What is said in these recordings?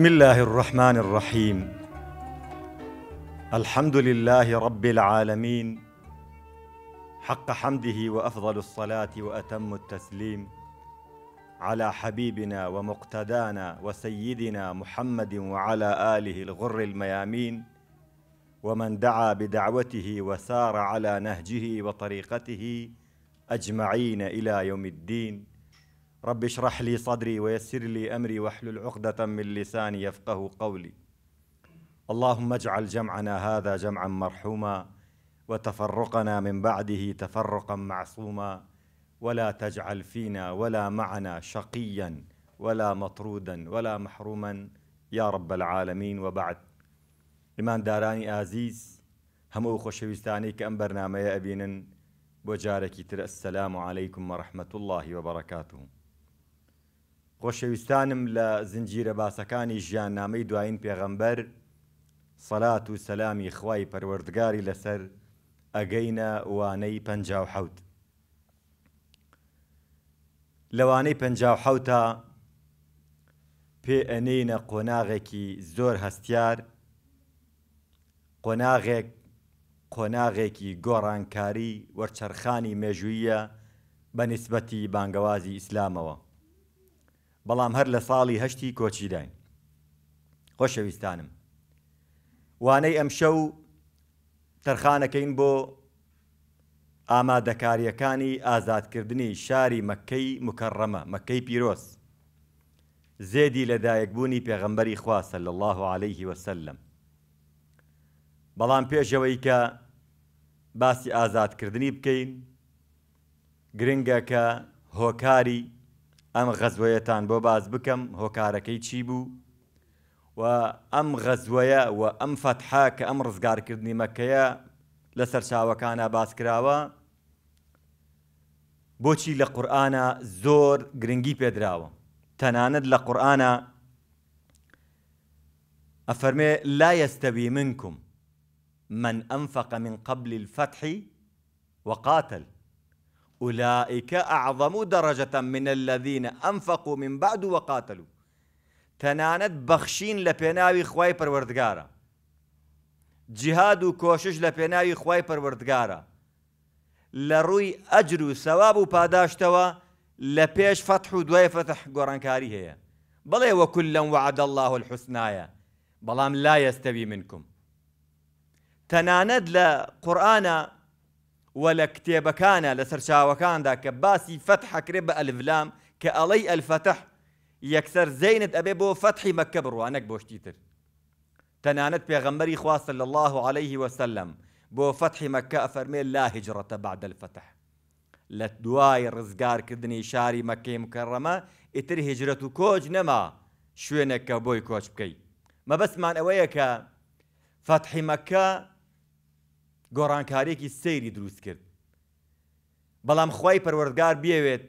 بسم الله الرحمن الرحيم الحمد لله رب العالمين حق حمده وافضل الصلاه واتم التسليم على حبيبنا ومقتدانا وسيدنا محمد وعلى اله الغر الميامين ومن دعا بدعوته وسار على نهجه وطريقته اجمعين الى يوم الدين رب اشرح لي صدري ويسر لي امري واحلل عقدة من لساني يفقه قولي. اللهم اجعل جمعنا هذا جمعا مرحوما وتفرقنا من بعده تفرقا معصوما ولا تجعل فينا ولا معنا شقيا ولا مطرودا ولا محروما يا رب العالمين وبعد ايمان داراني عزيز هم خوشویستانی کە ئەم بەرنمەیە ئەبینن السلام عليكم ورحمة الله وبركاته خۆشەویستانم لە زنجیرە باسەکانی ژیاننامەی دوایین پێغەمبەر سەلات و سەلامی خوای پەروەردگاری لەسەر ئەگەینە وانەی پەنجاوحوت. لەوانەی پەنجاوحوتە پێ ئەنینە قۆناغێکی زۆر هەستیار، قۆناغێک قۆناغێکی گۆڕانکاری وەرچەرخانی مێژوویە بە نسبەتی بانگەوازی ئیسلامەوە. بەڵام هەر لە ساڵی هەشتی کۆچیداین خۆشەویستانم وانەی ئەمشەو تەرخانەکەین بۆ ئامادەکاریەکانی ئازادکردنی شاری مەکەی مکەڕەمە مەکەی پیرۆس زێدی لەدایکبوونی پێغەمبەری خواسە لە الله عليه وسلم بەڵام پێشەوەی کە باسی ئازادکردنی بکەین گرنگە کە هۆکاری ئەم غەزوەیەتان بۆ باز بکەم هۆکارەکەی چی بوو و ئەم غەزوەیە و ئەم فەتحا کە ئەم ڕزگارکردنی مەکەیە لەسەر چاوەکانە باس کراوە بۆچی لە قورآە زۆر گرنگی پێدراوە تەنانەت لە قورآە ئەفەرمێ لا يستوي منكم من أنفق من قبل الفتح وقاتل أولئك أعظم درجة من الذين أنفقوا من بعد وقاتلوا تناند بخشين لبناوي خواي خی جهاد وكوشش لبناوي خواي پێناوی لروي پەروەردگارە لە ڕووی ئەجر لبيش فتح و فتح گۆڕانکاری هەیە بڵێ وەکل وعد الله الحسنايا بەڵام لا يستوي منكم تناند لقرآن ولا كتاب كان لا لسرشا وكان ذاك باسي فتح كرب الفلام كألي الفتح يكسر زينة أبيبو فتح مكبر وأنك بوشتيتر تنانت بيغمري خوا صلى الله عليه وسلم بو فتح مكة أفرمي لا هجرة بعد الفتح لا لدواي رزقار كدني شاري مكة مكرمة اتر هجرة كوج نما شوينك بوي كوج بكي ما بس من أويك فتح مكة گۆڕانکاریەکی سەیری دروست کرد بەڵام خی پەروەردگار بێوێت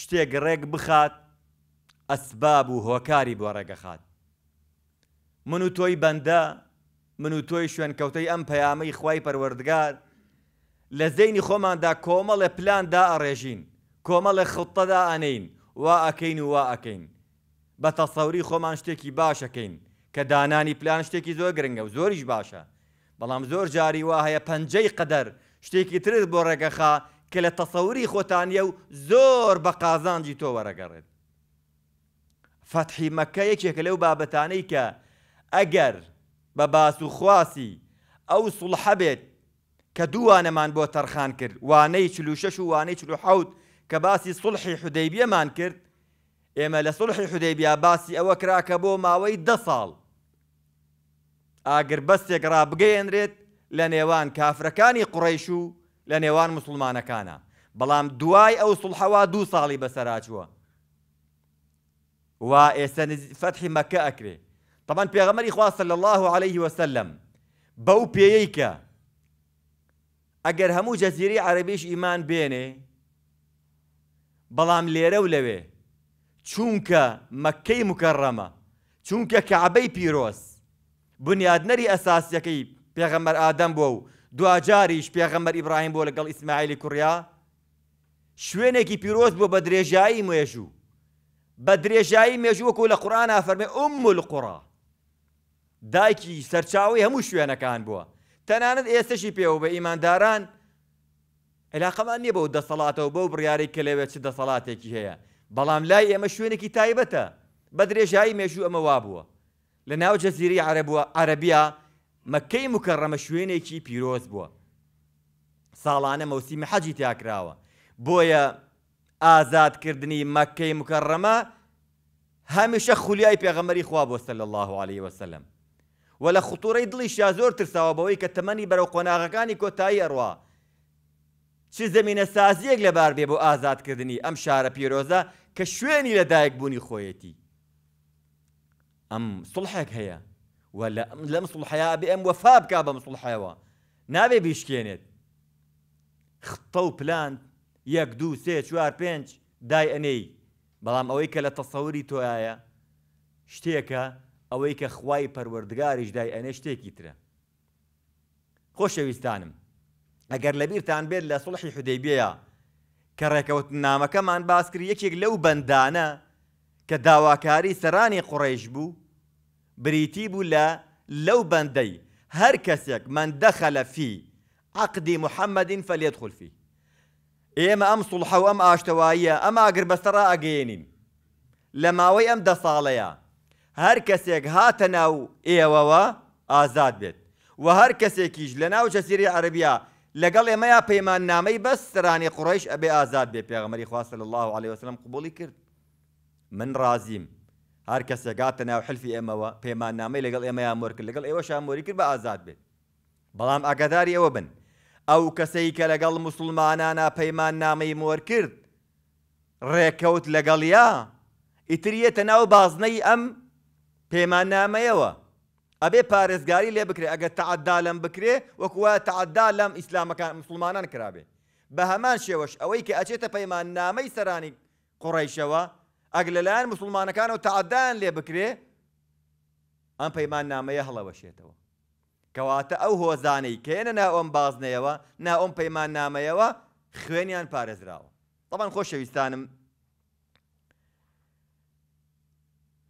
شتێک ڕێک بخات ئەسباب و هۆکاری بۆ ڕێگەخات من و تۆی بەندە من و تۆی شوێنکەوتەی ئەم پەیامەی خی پەروەردگار لە زەینی خۆماندا کۆمەڵە پلاندا ئەڕێژین کۆمەڵە خڵتەدا ئەنین وا ئەکەین و وا ئەکەین بە تەسەوری خۆمان شتێکی باشەکەین کە دانانی پلان شتێکی زۆر گرنگە و زۆریش باشە بەڵام زۆر جاری وا هەیە پەنجەی قەدەر شتێکی ترت بۆ ڕێگەخا کە لە تەسەوری خۆتانیە و زۆر بە قازانجی تۆ وەرەگەڕێت فەتحی مەکە یەکێکە لەو بابەتانەی کە ئەگەر بە باس و خواسی ئەو سڵحە بێت کە دووانەمان بۆ تەرخان کرد وانەی چلوشەش و وانەی چلوحوت کە باسی سڵحی حودەیبیەمان کرد ئێمە لە سڵحی حودەیبیا باسی ئەوە کراکە بۆ ماوەی دە ساڵ ئاگر بەستێک ڕابگەیەنرێت لە نێوان کافرەکانی قڕیش و لە نێوان مسلمانەکانە بەڵام دوای ئەو سڵحەوا دوو ساڵی بەسەراچووە و ئێستا فەتحی مەکە ئەکرێ طبعا پێغەمەری خواستە لە الله عليه وسلم بەو پێەی کە ئەگەر هەموو جەزیری عەربیش ئیمان بێنێ بەڵام لێرە و لەوێ چونکە مەکەی مکەڕەمە چونکە کەعبەی پیرۆست بنیادنەری ئەساسیەکەی پێغەمەر ئادەم بووە و دوجاریش پێغەمەر ئیبراهیم بۆ لەگەڵ ئیسماعیلی کوڕیا شوێنێکی پیرۆز بوو بە درێژایی مێژوو بە درێژایی مێژووەکو لە قورآنا فەرمێ ئومل قوڕا دایکی سەرچاوی هەموو شوێنەکان بووە تەنانەت ئێستشی پێوە بە ئیمانداران علاقەمان نییە بەو دەسەڵاتەوە بەو بڕیاری کە لەوێت چ دەسەڵاتێکی هەیە بەڵام لای ئێمە شوێنێکی تایبەتە بە درێژایی مێژوو ئەمە وا بووە لە ناو جەزیری عربیا مەکەی مکەڕەمە شوێنێکی پیرۆز بووە. ساڵانە مەوسیمە حەجی تیاکراوە بۆیە ئازادکردنی مەکەی مکەڕەمە هەمیشە خولیای پێغەمەری خوا بۆ سەل الله عليه وسلم. و لە خوتوڕی دڵیشیا زۆر ترساوە بەوەی کە تەمەنی بەرەو قۆناغەکانی کۆتایی ئەڕوا. چ زمینە سازیەک لەبار بێ بۆ ئازادکردنی ئەم شارە پیرۆزە کە شوێنی لەدایک بوونی خۆیەتی. ئەم سڵحێک هەیە و لەم سڵحیا بێ ئەم وەفا بک بەم سڵحەوە نابێ بیشکێنێت ختە و پلان یەک دوو سێ چوار پێنج دای ئەنەی بەڵام ئەوەی کە لە تەسەوری تۆیە شتێکە ئەوەی کە خوای پەروەردگاریش دای ئەنێ شتێکی ترە خۆشەویستانم ئەگەر لەبیرتان بێت لە سڵحی حودەیبەیە کە ڕێکەوتن نامەکەمان باسکری یەکێک لەو بەندانە کە داواکاری سەرانی قڕێژ بوو بریتی بوو لە لەو بەندەی هەر کەسێک من دەخەلە فی عقدی محەممەدین فەلێت خولفی ئێمە ئەم سوڵحەو ئەم ئاشتەواییە ئەم ئاگر بەستەڕا ئەگەێنین لە ماوەی ئەم دە ساڵەیە هەر کەسێک هاتە ناو ئێوەوە ئازاد بێت و هەر کەسێکیش لە ناو جەسیری عەربیا لەگەڵ ئێمەیا پەیمان نامەی بەسترانی قڕیش ئەبێ ئازاد بێ پێغمەری خواستە لە الله عليه وسلم قوبڵی کرد من رازیم هەر کەسەگاتە ناو حلفی ئێمەوە پەیمان نامی لەگەڵ ئێمە یامۆر کرد لەگەڵ ئێوە شامۆری کرد بە ئازاد بێت بەڵام ئاگاداری ئەوە بن ئەو کەسەی کە لەگەڵ مسلمانانە پەیمان نامی مۆر کرد ڕێکەوت لەگەڵیا ئیتریەتە ناو بازنەی ئەم پەیمان نامەیەوە ئەبێ پارێزگاری لێ بکرێ ئەگە تععدا لەم بکرێ وەکوە تععدا لەم ئیسلامەکان مسلمانان کرابێ بە هەمان شێوەش ئەوەی کە ئەچێتە پەیمان نامەی سەرانی قڕیشەوە ئەگ لەلایەن مسلمانەکانەوە تعدان لێ بکرێ ئەم پەیمان نامەیە هەڵەوەشێتەوە کەواتە ئەو هۆزانەی کێنە نا ئەم بازنەوە نا ئەم پەیمان نامەیەوە خوێنیان پارێزراوە طبعا خۆشەویستانم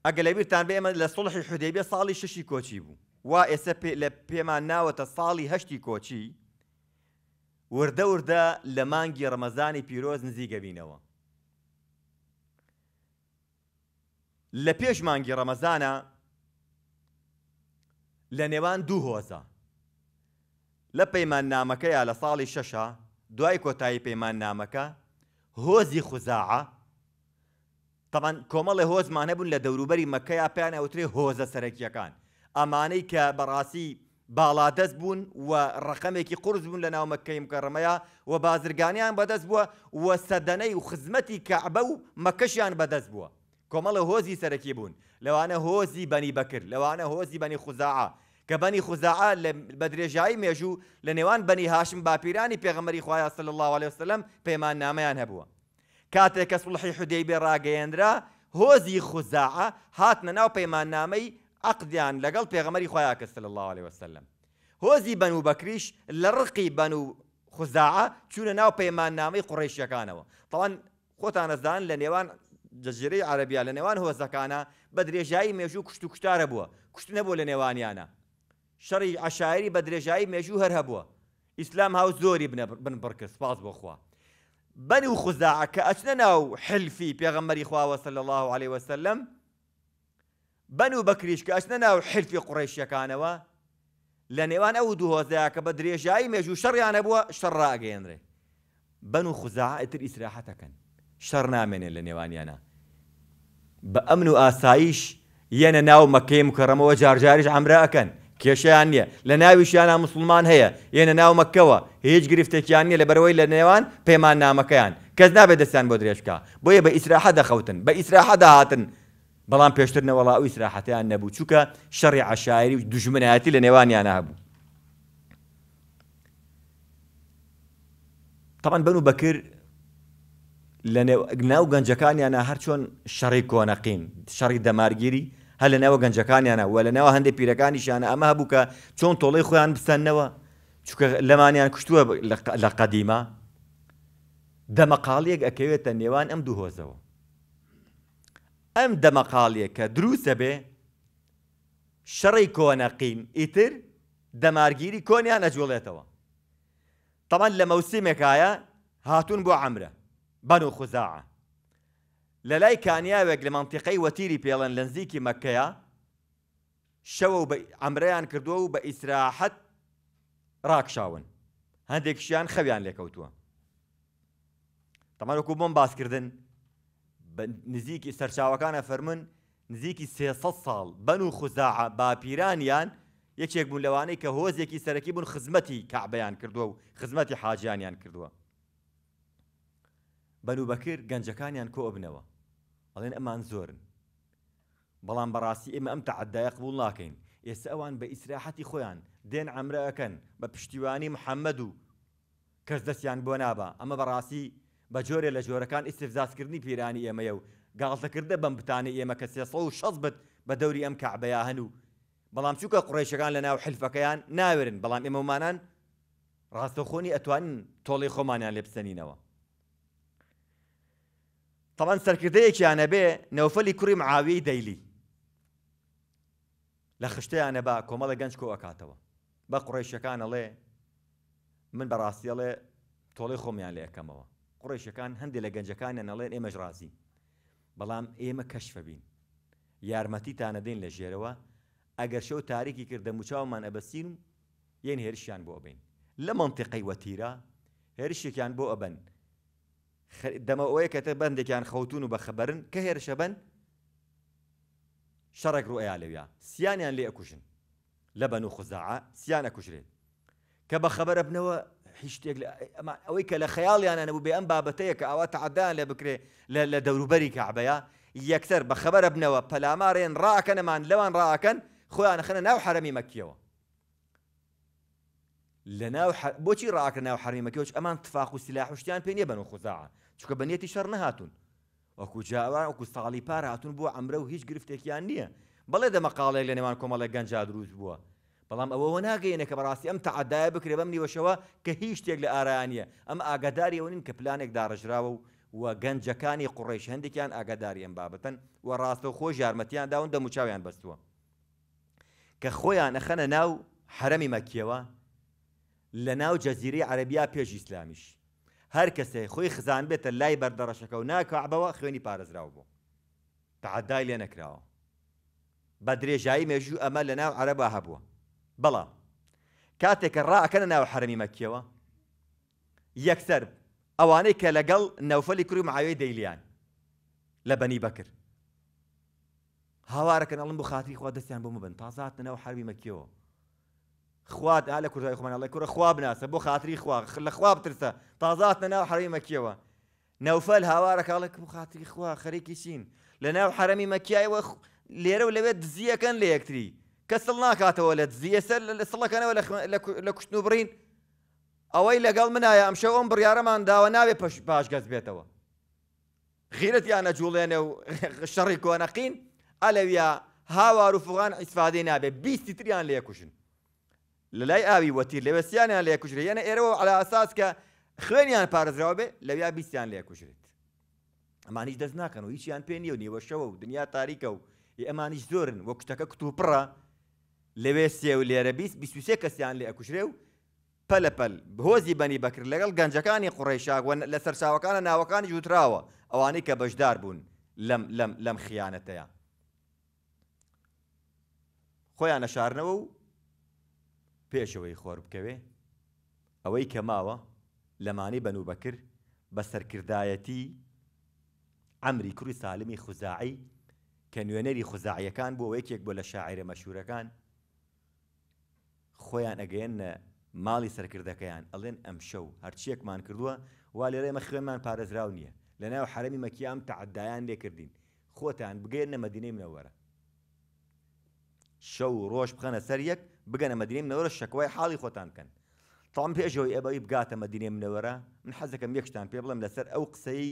ئەگە لەبییران بێمە لە سڵحی حودەیبێ ساڵی ششی کۆچی بوو وا ئێستا لە پێمان ناوەتە ساڵی هەشتی کۆچی وردە وردە لە مانگی ڕەمەزانی پیرۆز نزیگەبینەوە لە پێش مانگی ڕەمەزانە لە نێوان دوو هۆزە لە پەیمان نامەکەیە لە ساڵی شەشە دوای کۆتایی پەیمان نامەکە هۆزی خوزاعە تەمان کۆمەڵی هۆزمانە بوون لە دەوروبەری مەکەیا پیان ئەوترێ هۆزە سەرەکیەکان ئەمانەی کە بەڕاستی باڵادەست بوون و ڕقمێکی قرس بوون لە ناو مەکەیم کە ڕمەیە و بازرگانیان بەدەست بووە و سەدەنەی و خزمەتی کەعبە و مەکەشیان بەدەست بووە کۆمەڵە هۆزی سەرەکی بوون لەوانە هۆزی بەنی بەکرد لەوانە هۆزی بەنی خوزاعە کە بەنی خوزاعە بە درێژایی مێژوو لە نێوان بەنی هاشم باپیرانی پێغەمەری خوایە سل الله عليه وسلم پەیمان نامەیان هەبووە کاتێک کە سڵحی حودەی بێ ڕاگەیەندرا هۆزی خوزاعە هاتنە ناو پەیمان نامەی عقدیان لەگەڵ پێغەمەری خوایە کە سل الله عليه وسلم هۆزی بەن و بەکریش لە ڕقی بەن و خوزاعە چوونە ناو پەیمان نامەی قڕێشیەکانەوە تاوان خۆتان ئەزدان لە نێوان جەژێرەی عربیا لە نێوان هۆزەکانە بە درێژایی مێژوو کوشت و کوشتارە بووە کوشت نەبوو لە نێوانیانە شەڕی عشاعری بە درێژایی مێژوو هەر هەبووە ئیسلام هاو زۆری بن بڕکە سپاس بۆخوا بەنی و خوزاع کە ئەچنە ناو حلفی پێغەمەری خواوە سل الله عليه وسلم بەن و بەکریش کە ئەچنە ناو حلفی قڕیشیەکانەوە لە نێوان ئەو دوو هۆزەیە کە بە درێژایی مێژوو شەڕیانە بووە شەڕ ڕاگەێنرێ بەن و خوزاع ئەتر ئیسراحەتەکەن شەڕ نامێنێت لە نێوانیانە بە ئەمن و ئاساییش یەنە ناو مەکەی مکەڕەمەوە جارجاریش ئەمرەکەن کێشیان نییە لە ناویشیانە مسلمان هەیە یەنە ناو مەکەوە هیچ گرفتێکیان نیە لە بەرەوەی لە نێوان پەیمان نامەکەیان کەس نابێت دەستیان بۆ درێژکە بۆیە بە ئیسراحە دەخەوتن بە ئیسراحە داهاتن بەڵام پێشتر نەوەڵا ئەو ئیسراحەتیان نەبوو چووکە شەڕی عشاعری و دژمنایەتی لە نێوانیانە هەبوو تەمان بن و بەکر لە ناو گەنجەکانیانە هەر چۆن شەڕی کۆنەقین شەڕی دەمارگیری هە لە ناوە گەنجەکانیانە و لە ناوە هەندێک پیرەکانیشانە ئەمە هەبووکە چۆن تۆڵی خۆیان بستەنەوە چکە لەمانیان کوشتووە لە قەدیما دەمەقاڵیەک ئەکەوێتە نێوان ئەم دوو هۆزەوە ئەم دەمەقاڵیەک کە دروستە بێ شەڕی کۆنەقین ئیتر دەمارگیری کۆنیان ئەجوڵێتەوە تەمان لە مەوسیمێکایە هاتوون بۆ عمرە بەن و خوزاع لە لای کانیاوێک لە منتیقەی وەتیری پێڵەن لە نزیکی مەکەیە شەوە و ئەمرەیان کردووە و بە ئیسراحەت ڕاکشاون هەندێکشیان خەویان لێکەوتووە تەمانکو بۆم باسکردن نزیکی سەرچاوەکانە فەرمن نزیکی 300 ساڵ بەن و خوزاع باپیرانیان یەکێک بوون لەوانەی کە هۆزێکی سەرەکی بوون خزمەتی کەعبەیان کردووە و خزمەتی حاجیانیان کردووە بەنوبەکر گەنجەکانیان کۆ بنەوە ئەڵێن ئەمان زۆرن بەڵام بەڕاستی ئێمە ئەم تععددای قبول ناکەین ئێستا ئەوان بە ئیسراحەتی خۆیان دێن ئەمرەکەن بە پشتیوانی محەممەد و کەس دەستیان بۆ نابە ئەمە بەڕاستی بە جۆرێ لە جۆرەکان ئیسفزاسکردنی پیرانی ئێمەیە و گاڵتەکردە بەم بتانە ئێمە کە سێسە و شەز بت بە دەوری ئەم کەعبەیە هەنوو بەڵام چووکە قڕێشەکان لە ناو حلفەکەیان ناورن بەڵام ئێمەمانان ڕاستەخۆنی ئەتوانن تۆڵی خۆمانیان لێ بستەنینەوە طبعا سەرکردەیەکیانە بێ نەوفەلی کوڕی معاوی دەیلی لە خشتیانە با کۆمەڵە گەنج کۆ ئەکاتەوە بە قڕێشەکانەڵێ من بەڕاستیەڵێ تۆڵی خۆمیان لێ ئەەکەمەوە قڕێشەکان هەندێک لە گەنجەکانە نەڵێن ئێمەش رازی بەڵام ئێمە کەشفە بین یارمەتیتانە دێن لە ژێرەوە ئەگەر شەو تاریکی کردە موچاومان ئەبەسین و یەن هێرشیان بۆ ئەبین لە منتیقی وەتیرە هێرشێکیان بۆ ئەبن دەمەوەی کەتە بەندێکیان خەوتون و بە خەبەرن کە هێرشە بن شەڕێک ڕوئیا لەویا سییانیان يعني لێ ئەکوژن لە بەن و خوزاع سییان ئەکوژرێن کە بە خەبەرە بنەوە هیچ شتێک يعني أنا کە لە خەیاڵیانە أوات عدان ئەم بابەتەیە کە ئەوە تعدان لێ بکرێ لە دەوروبەری کەعبەیە یەکسەر بە خەبەرە بنەوە پەلامارێن أنا لەوان ڕاکەن خۆیان خەنە ناو حرەمی مەکیەوە لە ناو بۆچی ڕاکە ناو حریمەکەوچ ئەمان تفاق و سلاحوشتیان پێ نیە بن و خزاع چکە بەنیەتی شەر نەهاتون وەکو جاوان وەکو ساڵی پار هاتون بووە ئەمرە و هیچ گرفتێکیان نییە بەڵێ دەمەقاڵێک لە نێوان کۆمەڵە گەنج دروست بووە بەڵام ئەوەوە ناگەینە کە بەڕاستی ئەم تعدایە بکرێ بەم نیوەشەوە کە هیچ شتێک لە ئارانیە ئەم ئاگاداریەوە نین کە پلانێک داڕژراوە و و گەنجەکانی قوڕێش هەندێکیان ئاگاداریان بابەتەن و ڕاستە خۆش یارمەتیان داون دەموچاویان بەستووە کە خۆیان ئەخەنە ناو حرەمی مەکیەوە لە ناو جەزیری عەربیا پێش ئیسلامیش هەر کەسێ خۆی خزان بێتە لای بەردەڕەشەکە و ناکەعبەوە خوێنی پارێزراو بوو تعدای لێ نەکراوە بە درێژایی مێژوو ئەمە لە ناو عەرەبا هەبووە بەڵام کاتێک کە ڕاکەنە ناو حرمی مەکیەوە یەکسەر ئەوانەی کە لەگەڵ نەوفەلی کوری معاوی دەیلیان لە بەنی بەکر هاوارەکەن ئەڵم بخاتری خوا دەستیان بۆ بن تازات نەوە حرمی مەکیەوە خوات لە کوردای خمان ئەڵی کوورە خوا بناسە بۆ خااتری خوا لە خوا بترسە تازاتە ناو حرەی مەکیەوە نەوفەل هاوارەکڵێک و خااتری خوا خەرێکی چین لە ناو حرەمی مەکیایەوە لێرە و لەوێت دزیەکەن لە یەکتری کەسەڵ ناکاتەوە لە دزیە سەر لە سڵەکانەوە لە کوشتن و برین ئەوەی لەگەڵ منایە ئەمشە ئەم بڕیارەمان داوە ناوێ پش باش گەز بێتەوە غیرەت یانە جوڵێنە و شەڕی کۆنەقین ئەلەویا هاوار و فغان ئیسفادەی نابێ بیستی تریان لێ کوشن لە لای ئاوی وەتیر لەوەسییانیان لێ کوژرێ یەنە ئێرەوە على ئاساس کە خوێنیان پارێزراوە بێ لەویا بیستیان لێ کوژرێت ئەمان هیچ دەست ناکەن و هیچیان پێ نیە و نیوە شەوە و دنیا تاریکە و ئەمانیش زۆرن وە کوشتەکە کتوپڕە لەوێ سێ و لێرە بیست بیسوسێ کەسیان لێ ئەکوشرێ و پەلە پەل بهۆزی بەنی بەکرد لەگەڵ گەنجەکانی قوڕێشاوە لە سەرچاوەکانە ناوەکانی جووتراوە ئەوانەی کە بەشدار بوون لەم خیانەتەیە خۆیان نەشارنەوە و پێشەوەی خۆر بکەوێ ئەوەی کە ماوە لەمانی بەنووبەکر بە سەرکردایەتی ئەمری کوری سالمی خوزاعی کە نوێنەری خوزاعیەکان بۆ یەکێک بۆ لە شاعرە مەشهورەکان خۆیان ئەگەێنە ماڵی سەرکردەکەیان ئەڵێن ئەم شەو هەرچیەکمان کردووە وا لێرەمە خوێنمان پارێزراو نییە لە ناو حرەمی مەکیام تععددایان لێکردین خۆتان بگەێنە مەدینەی منەوەرە شەو ڕۆژ بخەنە سەر یەک بگەنە مەدینێ منەوەرە شکوای حاڵی خۆتان بکەن تاام پێشەوەی ئەبەی بگاتە مەدینێ منەوەرە من حەزەکەم یەکشتان پێ بڵم لەسەر ئەو قسەی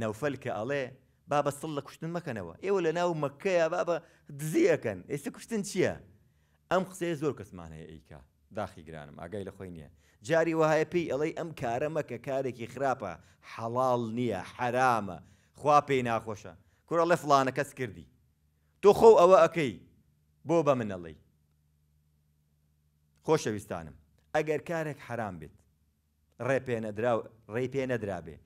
نەوفەل کە ئەڵێ با بە سڵ لە کوشتن مەکەنەوە ئێوە لە ناو مەکەیە با بە دزیەکەن ئێستا کوشتن چییە؟ ئەم قسەیە زۆر کەسمان هەیە ئەیکا داخی گرانم ئاگای لە خۆی نییە جاری وهایە پێی ئەڵی ئەم کارە مەکە کارێکی خراپە حەڵال نییە حرامە خوا پێی ناخۆشە کوڕە لە فلانە کەس کردی تۆ خۆ ئەوە ئەەکەی بۆ بە منەڵی خۆشەویستانم ئەگەر کارێک حرام بێت ڕێ پێ نەدرابێ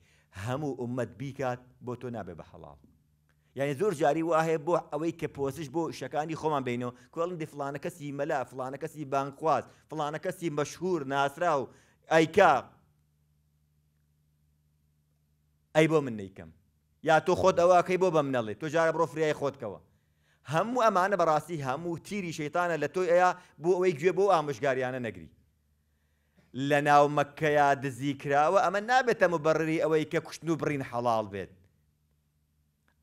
هەموو عمەت بیکات بۆ تۆ نابێ بە هەڵاڵ یعنی زۆر جاری وهەیە بۆ ئەوەی کە پۆسش بۆ شەکانی خۆمان بینەوە کۆڵن دی فلانە کەسی مەلا فلانە کەسی بانخواز فلانە کەسی مەشهور ناسرا و ئەیکا ئەی بۆ من نیکەم یا تۆ خۆت ئەوەکەی بۆ بە منەڵێ تۆ جارە بڕۆ فریای خۆتکەوە هەموو ئەمانە بەڕاستی هەموو تیری شەیتانە لە تۆی ئەیە بۆ ئەوەی گوێ بۆ ئامۆژگاریانە نەگری لە ناو مەکەیا دزیکراوە ئەمە نابێتە مبڕری ئەوەی کە کوشتن و بڕین حەڵال بێت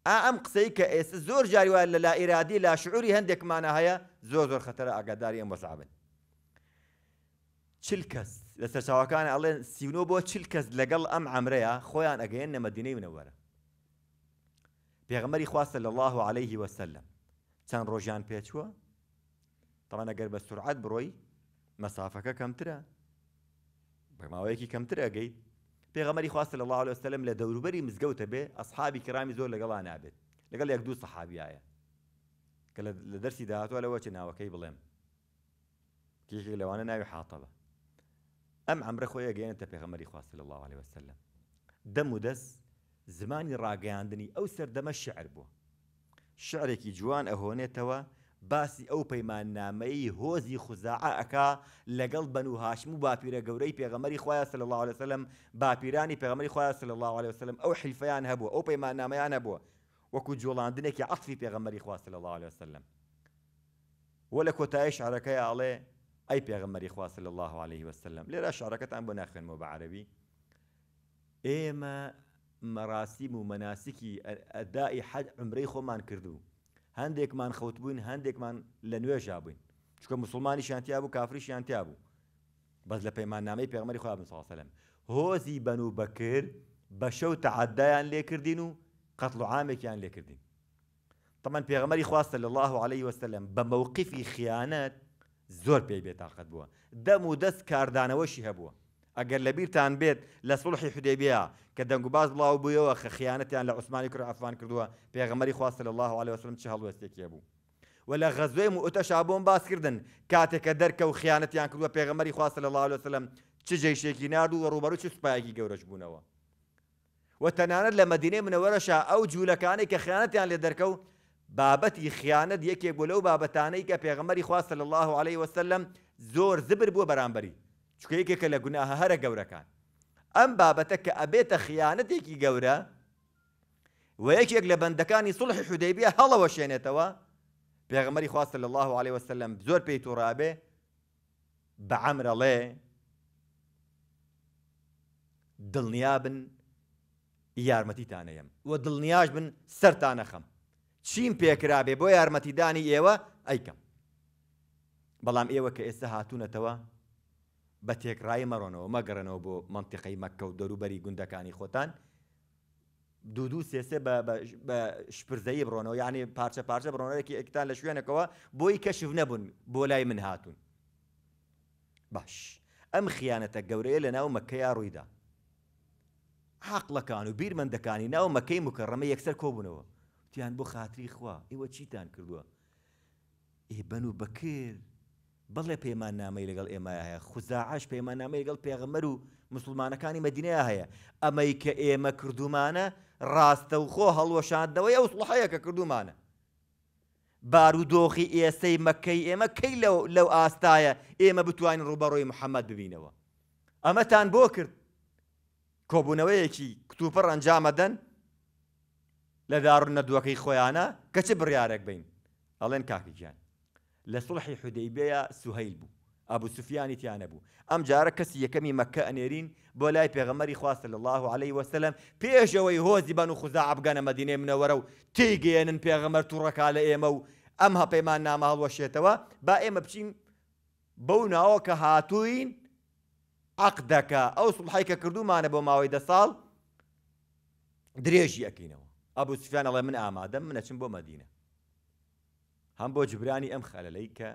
ئا ئەم قسەی کە ئێستا زۆر جاریوان لە لا ئیرادی لا شعوری هەندێکمانە هەیە زۆر زۆر خەتەرە ئاگاداری ئەم وەسابن چل کەس لە سەرچاوەکان ئەڵێن سیونۆ بۆ چل کەس لەگەڵ ئەم عمرەیە خۆیان ئەگەیەن نەمەدینەی منەوەرە پێغمەری خواستە لە الله عليه وسلم چەند ڕۆژیان پێچووە تەوان ئەگەر بە سرعات بڕۆی مەسافەکە کەمترە بەماوەیەکی کەمترە گەیت پێغەمەری خواستە لە الله وسلم لە دەوروبەری مزگەوتە بێ ئەسحابی کرامی زۆر لەگەڵا نابێت لەگەڵ یەک دوو سەحابیایە کە لە دەرسی داهاتوە لەوە چ ناوەکەی بڵێم کێکی لەوانە ناوی حاتەبە ئەم ئەمرە خۆی گەێنێتە پێغەمەری خواستە لە الله عليه وسلم دەم و دەست زمانی ڕاگەاندنی ئەو سەردەمە شعر بووە شعرێکی جوان ئەهۆنێتەوە باسی ئەو پەیمان نامەی هۆزی خوزاع ئەکا لەگەڵ بن و هاشم و باپیرە گەورەی پێغەمەری خخوایە سل الله عليه وسلم باپیرانی پێغەمەری خخوایە سل الله عليه وسلم ئەو حیفیان هەبوو ئەو پەیمان نامەیان هەبووە وەکو جوڵاندنێکی عفی پێغەمەری خوا سل الله عليه وسلم وە لە کۆتایی شارەکەی ئاڵێ ئەی پێغەمەری خوا سل الله عليه وسلم لێرە شارەکەتان بۆ ناخێنەوە بە عربی ئێمە مەراسیم و مەناسیکی ئەدای حەج عمرەی خۆمان کردو هەندێکمان خەوت بووین هەندێکمان لە نوێژا بووین چکە مسلمانی شانتیا بوو کافری شانتیا بوو بەس لە پەیمان نامی پێغمەری خوا ساڵسەلم هۆزی بەن و بەکرد بە شەو تەعاددایان لێکردین و قەتڵ و عامێکیان لێکردین تەمان پێغمەری خواستە لە الله عليه وسلم بە مەوقیفی خیانەت زۆر پێی بێتاقەت بووە دەم و دەست کاردانەوەشی هەبووە ئەگەر لە بیرتان بێت لە سڵحی حودێبیا کە دەنگ و باز بڵاو بوویەوە خەخیانەتیان لە عوسمانی کوڕ ئەفان کردووە پێغەمەری خواستە لە الله عليه وسلم چه هەڵوەستێکیە بوو و لە غەزوێ و ئۆتەشا بۆم باسکردن کاتێکە دەرکە و خیانەتیان کردووە پێغەمەری خواستە لە الله وسلم چ جێشێکی نردو و ڕوبەر و چ سوپایەکی گەورەش بوونەوە و تەنانەت لە مدینێ منەوەرەشا ئەو جوولەکانی کە خیانەتیان لێ دەرکە و بابەتی خیانەت یەکێک بۆ لەو بابەتانەی کە پێغەمەری خواستە لە الله عليه وسلم زۆر زبر بووە بەرامبەری چکە یەکێکە لە گوناها هەرە گەورەکان ئەم بابەتە کە ئەبێتە خیانەتێکی گەورە و یەکێک لە بەندەکانی سڵحی حودەیبیە هەڵەوە شوێنێتەوە پێغمەری خواستە لە الله عليه وسلم زۆر پێی تووڕابێ بە عەمرەڵێ دڵنیا بن یارمەتیتانەیەم وە دڵنیاش بن سەرتانەخەم چیم پێکرابێ بۆ یارمەتیدانی ئێوە ئەیکەم بەڵام ئێوە کە ئێستا هاتوونەتەوە بە تێکڕایی مەڕۆنەوە مەگەڕنەوە بۆ منتیقی مەکە و دەروبەری گوندەکانی خۆتان دوودو سێسێ بە شپرزایی بڕۆنەوە یعنی پارچە پارچە بڕۆنەرێکی ئەکتان لە شوێنەکەەوە بۆی کەشف نەبوون بۆ لای من هاتون باش ئەم خیانەتە گەورەیە لە ناو مەکەیا ڕوویدا حەقلەکان و بیرمەندەکانی ناو مەکەی مکەڕەمە یەکسەر کۆبوونەوە تیان بۆ خاتری خوا ئێوە چیتان کردووە ئێ بەن و بەکرد بەڵێ پەیمان نامی لەگەڵ ئێمە هەیە خوزاعش پەیمان نامی لەگەڵ پێغەمەر و مسلمانەکانی مەدینیا هەیە ئەمەی کە ئێمە کردومانە ڕاستە و خۆ هەڵوەشاندەوەی ئەو سڵحەیە کە کردومانە بارودۆخی ئێسەی مەکەی ئێمە کەی لەو ئاستایە ئێمە بتوانین ڕوبەڕۆی محەممەد ببینەوە ئەمەتان بۆ کرد کۆبوونەوەیەکی کتوپە ڕەنجامەدەن لە داڕون نەدوەکەی خۆیانە کە چ بڕیارێک بین ئەڵێن کاکیگیان لە سڵحی حودەیبەیە سوهیل بوو ئابوو سوفیانی تیانە بوو ئەم جارە کەسی یەکەمی مەکە ئەنێرین بۆ لای پێغەمەری خواستە لە الله عليه وسلم پێشەوەی هۆزی بەن و خوزا عبگەنە مەدینێ منەوەرە و تێیگەێنن پێغەمەر تووڕەکا لە ئێمە و ئەم هەپەیمان ناماڵوەشێتەوە با ئێمە بچین بەو ناوە کە هاتووین عقدەکە ئەو سڵحیکە کردومانە بۆ ماوەی دە ساڵ درێژی ئەکەینەوە ئەبوو سوفیان ئەڵێ من ئامادەم منەچم بۆ مەدینە هەم بۆ جبرانی ئەم خەلەلەی کە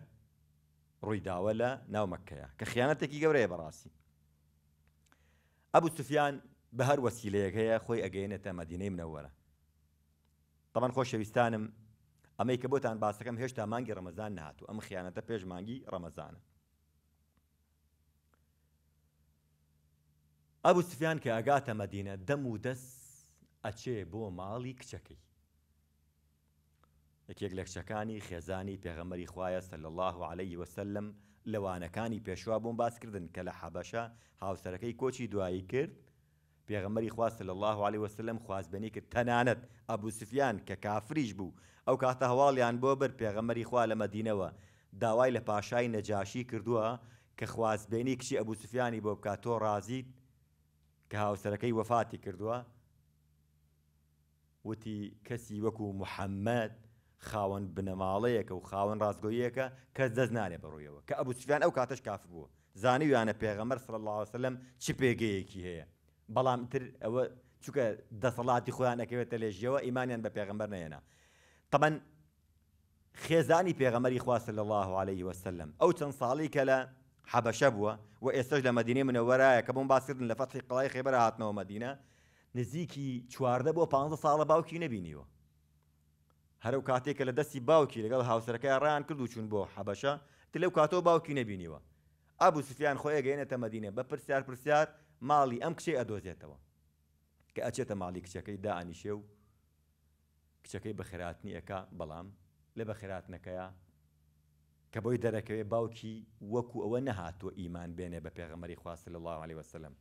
ڕوویداوە لە ناومەکەیە کە خیانەتێکی گەورەیە بەڕاستی ئەبوو سوفیان بە هەر وەسیلەیەکەیە خۆی ئەگەێنێتە مەدینەی منەوەرە تەمان خۆشەویستانم ئەمەی کە بۆتان باسەکەم هێشتا مانگی ڕەمەزان نهاتوو ئەم خیانەتە پێش مانگی ڕەمەزانە ئەبوو سوفیان کە ئەگاتە مەدینە دەم و دەست ئەچێ بۆ ماڵی کچەکەی یەکێک لە شەکانی خێزانی پێغەمەری خوایە سەل الله و عليه وسلم لەوانەکانی پێشوا بۆم باسکردن کە لە حەبەشە هاوسەرەکەی کۆچی دوایی کرد پێغەمەری خواست لە الله عليه وسلم خوازبنی کرد تەنانەت ئەبوسفیان کە کافریش بوو ئەو کاتە هەواڵیان بۆ بر پێغەمەری خوا لە مەدینەوە داوای لە پاشای نەجاشی کردووە کە خوازبێنی کچی ئەبوسفیانی بۆ بکات تۆ ڕازیت کە هاوسەرەکەی وەفاتی کردووە وتی کەسی وەکو محەممەد خاوەن بنەماڵەیەکە و خاوەن ڕازگۆیەکە کەس دەست نانێ بەڕوویەوە کە ئەبوسفیان ئەو کاتەش کافر بووە زانی ویانە پێغەمەر سڵ اللهوسلم چی پێگەیەکی هەیە بەڵام تر ئەوە چونکە دەسەڵاتی خۆیان ئەەکەوێتە لێژیەوە ئیمانیان بە پێغمبەر نەێنا تەمەەن خێزانی پێغەمەری خواست لە الله عليه وسلم ئەو چەند ساڵی کە لە حەبەشە بووە و ئێستش لە مدینێ منەوەرایە کە بۆم باسکردن لە فەتحی قڵای خێبەر هاتنەوە مدینە نزیکی چواردە بۆ 15 ساڵە باوکی نەبینیوە هەرو کاتێککە لە دەستی باوکی لەگەڵ هاوسەرەکەی ڕیان کردو چون بۆ حەبەشە ت لەو کاتەوە باوکی نەبینیوە ئابوو سفیان خۆی گەێنێتە مەدینە بە پرسیار پرسیار ماڵی ئەم کچێ ئەدۆزێتەوە کە ئەچێتە ماڵی کچەکەی دائنیشێ و کچەکەی بەخێراتنی ئەەکە بەڵام لە بەخێراتنەکەیە کە بۆی دەرەکەوێ باوکی وەکو ئەوە نەهاتوە ئیمان بێنێ بە پێغەمەری خواست لە الله عليه وسلم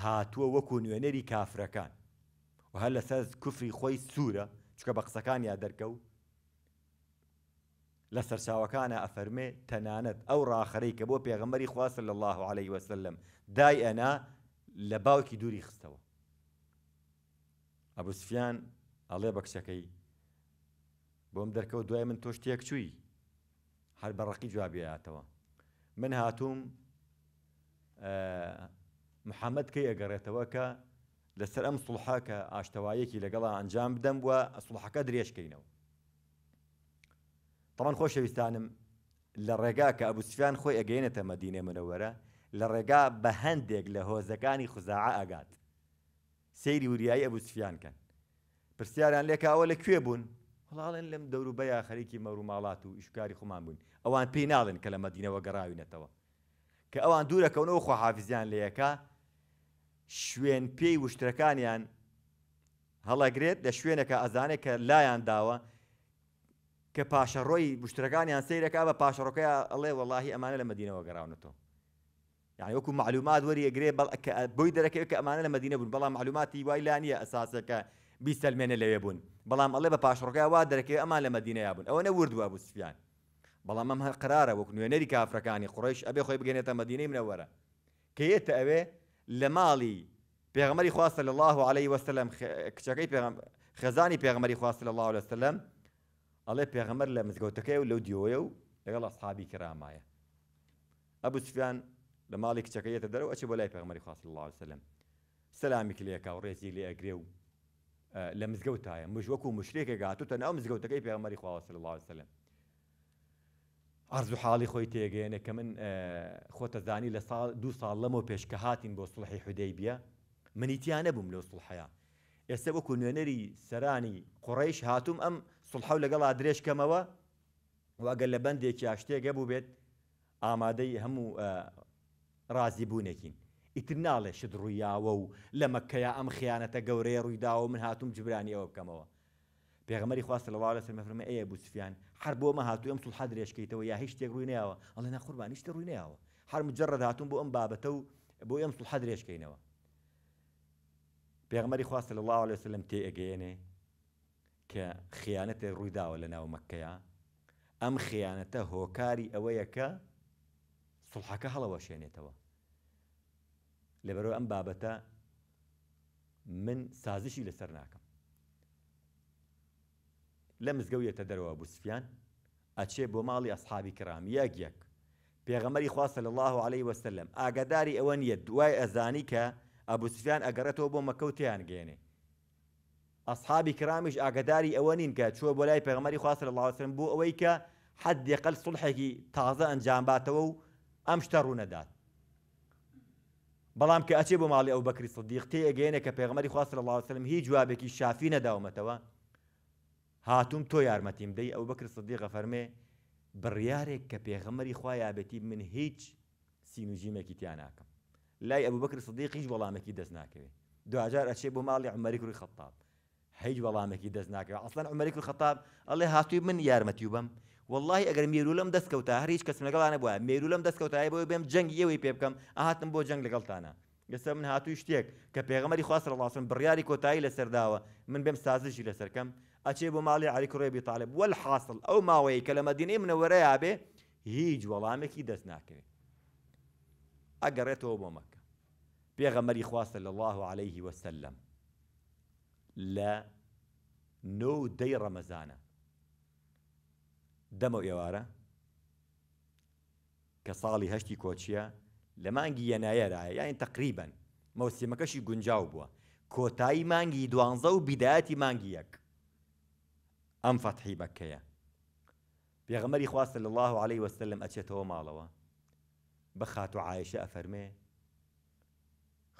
هاتووە وەکو نوێنەری کافرەکان و هەر لەسەر کوفری خۆی سوورە چکە بە قسەکانیا دەرکەوت لە سەرچاوەکانە ئەفەرمێ تەنانەت ئەو ڕاخەرەی کە بۆ پێغەمەری خواسە لە الله عليه وسلم دای ئەنا لە باوکی دووری خستەوە ئەبوسفیان ئەڵێ بە کچەکەی بۆم دەرکەوت دوای من تۆشتێک چووی هەر بە ڕقی جوابیاتەوە من هاتووم محەممەد کەی ئەگەڕێتەوە کە لەسەر ئەم سوڵحاکە ئاشتەوایەکی لەگەڵا ئەنجام بدەم وە سوڵحەکە درێژکەینەوە تەمان خۆشەویستانم لە ڕێگا کە ئەبوسفیان خۆی ئەگەینێتە مەدینێ منەوەرە لە ڕێگا بە هەندێک لە هۆزەکانی خوزاع ئەگات سەیری وریایی ئەبوسفیانکەن پرسیاریان لێکاوە لەکوێ بوون هەڵاڵێن لەم دەوروبەیە خەریکی مەروماڵات و ئیشکاری خۆمان بوون ئەوان پێی ناڵن کە لە مەدینەوە گەڕاوینەتەوە کە ئەوان دوورەکەونەوە خۆحافزیان لەیەکە شوێن پێی وشترەکانیان هەڵەگرێت لە شوێنەکە ئەزانێت کە لایان داوە کە پاشەڕۆی بشتەکانیان سیرەکە بە پاشەڕۆکەی ئەڵێ وەڵی ئەمانە لە مدینەوە گەڕاونەوە یعنی وەکو معلومات وەریەگرێ بۆی دەرەکەی کە ئەمانە لە مدینە بوون بەڵام معلوماتی وای لا نیە ئەساسەکە بیسەلمێنە لەوێ بوون بەڵام ئەڵێ بە پاشڕۆگای وا دەرەکەی ئەمان لە مدینەیا بوون ئەوە نەوردووە بوو سفیان بەڵام ئەم هەر قرارە وەک نوێنەری کافرەکانی قڕیش ئەبێ خۆی بگەێنێتە مدینەی منەوەرە کە یێتە ئەوێ لە ماڵی پێغمەری خواستە لە الله عليه وسلم کچەکەی خێزانی پێغمەری خواستە لە الله وسلم ئەڵێ پێغمەر لە مزگەوتەکەی و لەو دیۆیە و لەگەڵ ئەصحابی کرامایە ئەبوو سفیان لە ماڵی کچەکەیەتە دەرەوە ئەچێ بۆ لای پێغمەری خواست الله وسلم سەلامی کلێکا و ڕێزی لێ ئەگرێ و لە مزگەوتایە مژوەک و مشرێکە گاتوتە ناو مزگەوتەکەی پێغمەری خواوە سل الله وسلم ئەرز و حاڵی خۆی تێگەێنێ کە من خۆتە زانی لە ساڵ دو ساڵ لەمەوە پێشکە هاتین بۆ سڵحی حودەی بیە منیتیان نەبووم لەو سڵحەیە ئێستا وەکو نوێنەری سەرانی قڕیش هاتووم ئەم سڵحە و لەگەڵا درێژکەمەوە واگەر لە بەندێکی یاشتێگە بوو بێت ئامادەی هەموو رازی بوونێکین ئیتر ناڵێ شت ڕوویاوە و لە مەکەیا ئەم خیانەتە گەورەیە ڕوویداوە من هاتووم جبرانی ئەوە بکەمەوە پێغمەری خواست لەوا لە سەرمەفرمە ئەیە بوسفیان هەر بۆ مە هاتو ئەم سوڵ حدرێشکەیتەوە یا هیچ شتێک ڕووی نیاوە ئەڵێ نەخوربانی شتە ڕووی نیاوە هەر مجرڕە هاتون بۆ ئەم بابەتە و بۆ ئەم سوڵ حدرێشکەینەوە پێغمەری خواست لە الله لە سلم تێ ئەگەێنێ کە خیانەتێ ڕوویداوە لە ناو مەکەیە ئەم خیانەتە هۆکاری ئەوەیەکە سڵحەکە هەڵەوە شوێنێتەوە لەبەرەوە ئەم بابەتە من سازشی لەسەر ناکەم لە مزگەوتە دەرەوە بوسفیان ئەچێ بۆ ماڵی ئەسحابی کرام یەک یەک پێغەمەری خواستە لە الله عليه وسلم ئاگاداری ئەوە نیە دوای ئەزانی کە ئەبوسفیان ئەگەڕێتەوە بۆ مەکەوتیان گەێنێ ئەسحابی کرامیش ئاگداری ئەوە نین کە چوە بۆ لای پێغمەری خواستە لە اللهوسلم بۆ ئەوەی کە حد یقل سڵحێکی تازە ئەنجامباتەوە و ئەم شتە ڕوونەدات بەڵام کە ئەچێ بۆ ماڵی ئەو بەکری سدیقتی ئەگەێنە کە پێغمەری خواستە لە اللهوسلم هیچ جوابێکی شافی نەداومەتەوە هاتووم تۆ یارمەتیم دەی ئەو بەکر سەدیقە فەرمێ بڕیارێک کە پێغەمەری خوا یابەتی من هیچ سینوژیمێکی تیان ناکەم لای ئەو بەکر سەدیق هیچ وەڵامێکی دەست ناکەوێت دوجار ئەچێ بۆ ماڵی عمەری کوری خەتاب هیچ وەڵامێکی دەست ناکەوێت ئەسلان عمەری کوری خەتاب ئەڵێ هاتووی من یارمەتی بم والله ئەگەر مێرولم دەستکەوتە هەر هیچ کەس لەگەڵانە بووە مێرولم دەستکەوتای بۆ بێم جەنگی ئەوەی پێ بکەم ئاهاتم بۆ جەنگ لەگەڵتانە گەسە من هاتووی شتێک کە پێغەمەری خواست ڕڵاسم بڕیاری کۆتایی لەسەرداوە من بێم سازشی لەسەرکەم ئەچێ بۆ ماڵی عریکڕێبی تاالب وەل حاصل ئەو ماوەیە کە لە مەدینەی منەوەرەیا بێ هیچ وەڵامێکی دەست ناکرێت ئەگەڕێتەوە بۆ مەکە پێغەمەری خواستە لە الله عليه وسلم لا نو دەی ڕەمەزانە دمو ئێوارە کە ساڵی هەشتی کۆچیە لە مانگی یەنایەرایە یاین يعني تقریبن مەوسیمەکەشی گونجاو بووە کۆتایی مانگی دوانزە و بیداەتی ئەم فەتحی مەکەیە پێغەمەری خواستە لە الله عليه وسلم ئەچێتەوە ماڵەوە بەخات و عایشە ئەفەرمێ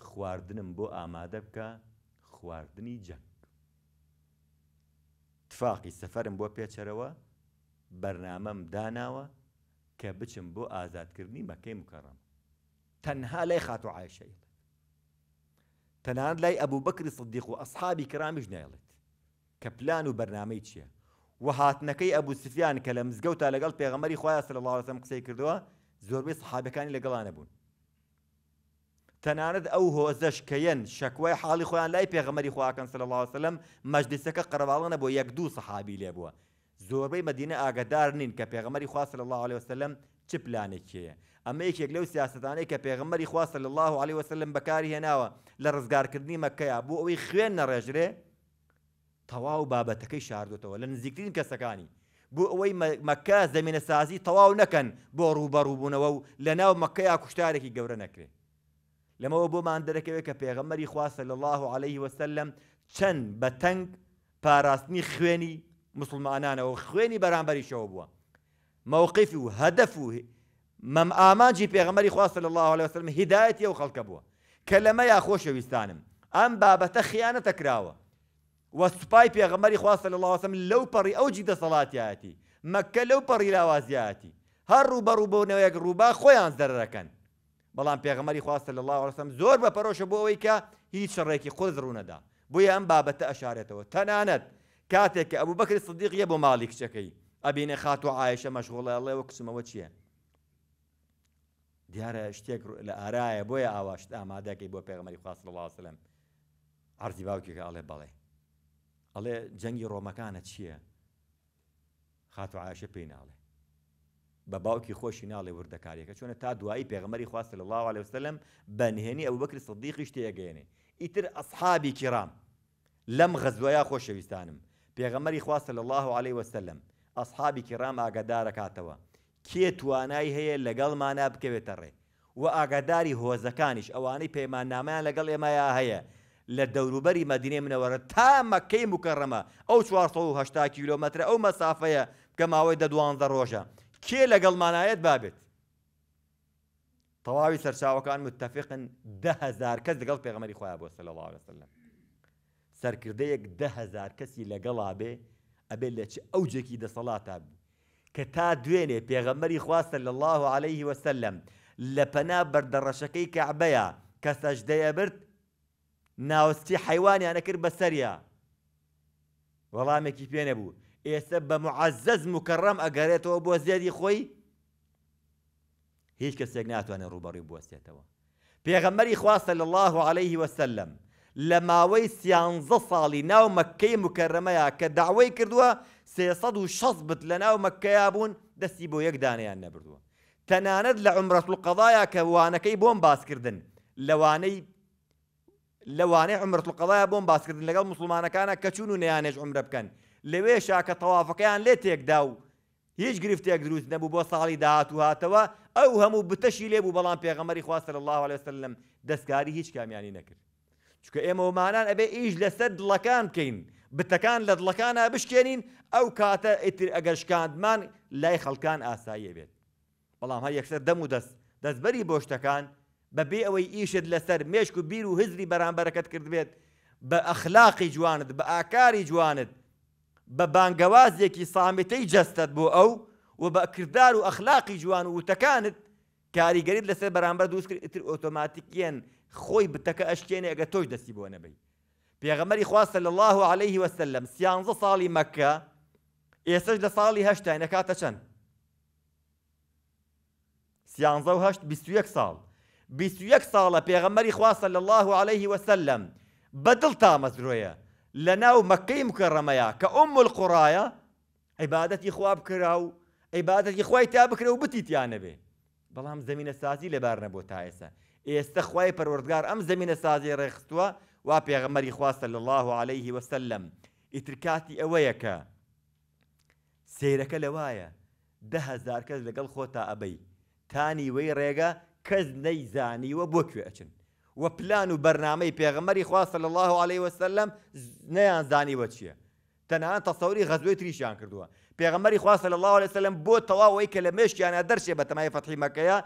خواردنم بۆ ئامادە بکە خواردنی جەنگ تفاقی سەفەرم بۆ پێچەرەوە بەرنامەم داناوە کە بچم بۆ ئازادکردنی مەکەی مکەڕم تەنها لای خات و عایشەیڵێت تەنان لای ئەبوو بەکری سدیق و ئەسحابی کرامیش نایڵێت کە پلان و بەرنمەی چییە و هاتنەکەی ئەبوو سفیان کە لە مزگەوت تا لەگەڵ پێغەمەری خۆیان سەر لەڵاوەسم قسەی کردووە زۆربەی سەحابەکانی لەگەڵانە بوون تەنانەت ئەو هۆزەش کەەن شەکوای حاڵی خۆیان لای پێغەمەری خواکەن سەر لەڵاوسلم مەجلیسەکە قەرواڵەنە بۆ یەک دوو سەحابی لێ بووە زۆربەی مدینە ئاگدار نین کە پێغەمەری خواست لە الله عليه وسلم چ پلانێکیەیە ئەمە یەکێک لەو سیاستانەی کە پێغەمەری خواست لە الله عليه وسلم بەکاری هێناوە لە ڕزگارکردنی مەکەیە بۆ ئەوەی خوێن نەڕێژرێ تەواو بابەتەکەی شاردوتەوە لە نزیکترین کەسەکانی بۆ ئەوەی مەکە زمینە سازی تەواو نەکەن بۆ ڕوبەڕووبوونەوە و لە ناو مەکەیا کوشتارێکی گەورە نەکرێت لەمەوە بۆمان دەرەکەوێت کە پێغەمەری خواسە لە الله عليه وسلم چەند بە تەنگ پاراستنی خوێنی مسلمانانەوە خوێنی بەرامبەریشەوە بووە مووقف و هەدەف و مەم ئامانجی پێغەمەری خواسە لە الله عليه وسلم هدایەتی ئەو خەڵکە بووە کە لەمە یا خۆشەویستانم ئەم بابەتە خیانەتە کراوە وە سوپای پێغەمەری خواستە لە لەڵاوسم لەو پەڕی ئەوجی دەسەڵاتیاتی مەکە لەو پەڕی لاوازیاتی هەر ڕوبەڕوو بۆنەوەیەک ڕووبا خۆیان زەرەکەن بەڵام پێغەمەری خواستە لە لەڵاوسم زۆر بە پەرۆشە بۆ ئەوەی کە هیچ شەڕێکی خۆز ڕوونەدا بۆیە ئەم بابەتە ئەشارێتەوە تەنانەت کاتێک کە ئەوبوو بەکری سدیقیە بۆ ماڵی کچەکەی ئەبینێ خاتو عایشە مەشغوڵە ئەڵێەوە کچمەوە چییە؟ دیارە شتێک لە ئارایە بۆیە ئاواشت ئامادەکەی بۆ پێغمەری خواست لە واسلم عرضی باوکێکە ئاڵێ بەڵێ ئەڵێ جەنگی ڕۆمەکانە چییە؟ خات و عاشە پێی ناڵێ بە باوکی خۆشی ناڵێ وردەکاریەکە چۆنە تا دوایی پێغمەری خواست لە الله عليه وسلم بەنهێنی ئەو بکر سەدیقی شتێگەێنێ ئیتر ئەسحابی کرام لەم غەزوەیە خۆشەویستانم پێغەمەری خواست لە الله عليه وسلم ئەسحابی کرام ئاگدارەکاتەوە کێ توانای هەیە لەگەڵمانە بکەوێتە ڕێ و ئاگاداری هۆزەکانیش ئەوانەی پەیماننامەیان لەگەڵ ئێمەیە هەیە لە دەوروبەری مەدینێ منەوەرە تا مەکەی مکەڕەمە ئەو 480 کیلومتر ئەو مەسافەیە کە ماوەی دە دوانزە ڕۆژە کێ لەگەڵمانایەت بابێت تەواوی سەرچاوەکان متتەفقن دههزار کەس لەگەڵ پێغمەری خۆیان بۆ سە لەڵاوە سلم سەرکردەیەک دههزار کەسی لەگەڵا بێ ئەبێ لە چ ئەوجێکی دەسەڵاتە بوو کە تا دوێنێ پێغەمەری خواستە لە الله عليه وسلم لە پەنا بەردەڕەشەکەی کەعبەیە کە سەجدەیە برد ناوەستی حیوانیانە کرد بەسەریە وەڵامێکی پێ نەبوو ئێستا بە معەزەز مکەڕەم ئەگەرێتەوە بۆ زێری خۆی هیچ کەسێک ناتوانێت ڕوبەڕی بوەستێتەوە پێغەمەری خواستە لە الله عليه وسلم لە ماوەی سیانزە ساڵی ناو مەکەی مکەڕەمەیە کە داوای کردووە سێسەد و شەز بت لە ناو مەکەیا بوون دەستی بۆ یەک دانیان نەبردووە تەنانەت لە عمرەت و قەضایە کە وانەکەی بۆم باسکردن لەوانەی لەوانەیە عمرت قەڵایە بۆم باسکردن لەگەڵ مسلمانەکانە کە چون و نیانێژ عمرە بکەن لەوێ شاکە تەوافەکەیان لێ تێکدا و هیچ گرفتێک دروست نەبوو بۆ ساڵی داهات و هاتەوە ئەو هەموو بتەشی لێبوو بەڵام پێغەمەری خواستر الله عليه وسلم دەستکاری هیچ کامیانی نەکرد چکە ئێمە ومانان ئەبێ ئیش لەسەر دڵەکان بکەین بتەکان لە دڵەکانە بشکێنین ئەو کاتە ئیتر ئەگەشکاندمان لای خەڵکان ئاساییە بێت بەڵام هەر یەکسەر دەم و دەست دەستبەری بۆشتەکان بەبێ ئەوەی ئیشت لەسەر مێشک و بیر و هزری بەرامبەرەکەت کردبێت بە ئەخلاقی جوانت بە ئاکاری جوانت بە بانگەوازێکی سامیتەی جەستت بۆ ئەو و بە کردار و ئەخلاقی جوان و وتەکانت کاریگەریت لەسەر بەرامبەر دووسکرتر ئۆتۆماتیکیان خۆی بتەکە ئەشکێنێ ئەگە تۆش دەستی بۆ نەبی پێغەمەری خواستە لە الله عليه وسلم سیانزە ساڵی مەکە ئێسش لە ساڵی هەشتا نەکاتە چەند سیانزە و هەشت 21 ساڵ 21 ساڵە بيغمري خواه صلى الله عليه وسلم بدلتا تامەزرۆیە لە ناو مەکەی مکەڕەمەیە کە عبادتي القڕایە عیبادەتی عبادتي کرا و عیبادەتی خوای تا بکرێ و بتیتیانە بێ بەڵام زمینە سازی لەبار نەبوو تا ئێستا ئێستا خوای پەروەردگار ئەم زمینە سازی ڕێخستووە الله عليه وسلم إتركاتي ئەوەیەکە سيرك لوايا ده هزار کەس لەگەڵ خۆتا أبي تاني وي ڕێگە کەس نەیزانیوە بۆ کوێچن وە پلان و بەرنمەی پێغمەری خواستە لە الله عليه وسلم نەیان زانیوە چییە تەنان تەسەوری غەزوی تریشیان کردووە پێغمەری خواستە لە الله عليه وسلم بۆ تەواوەی کە لە مێشکیانە دەرشێ بە تەمای فەتحی مەکەیە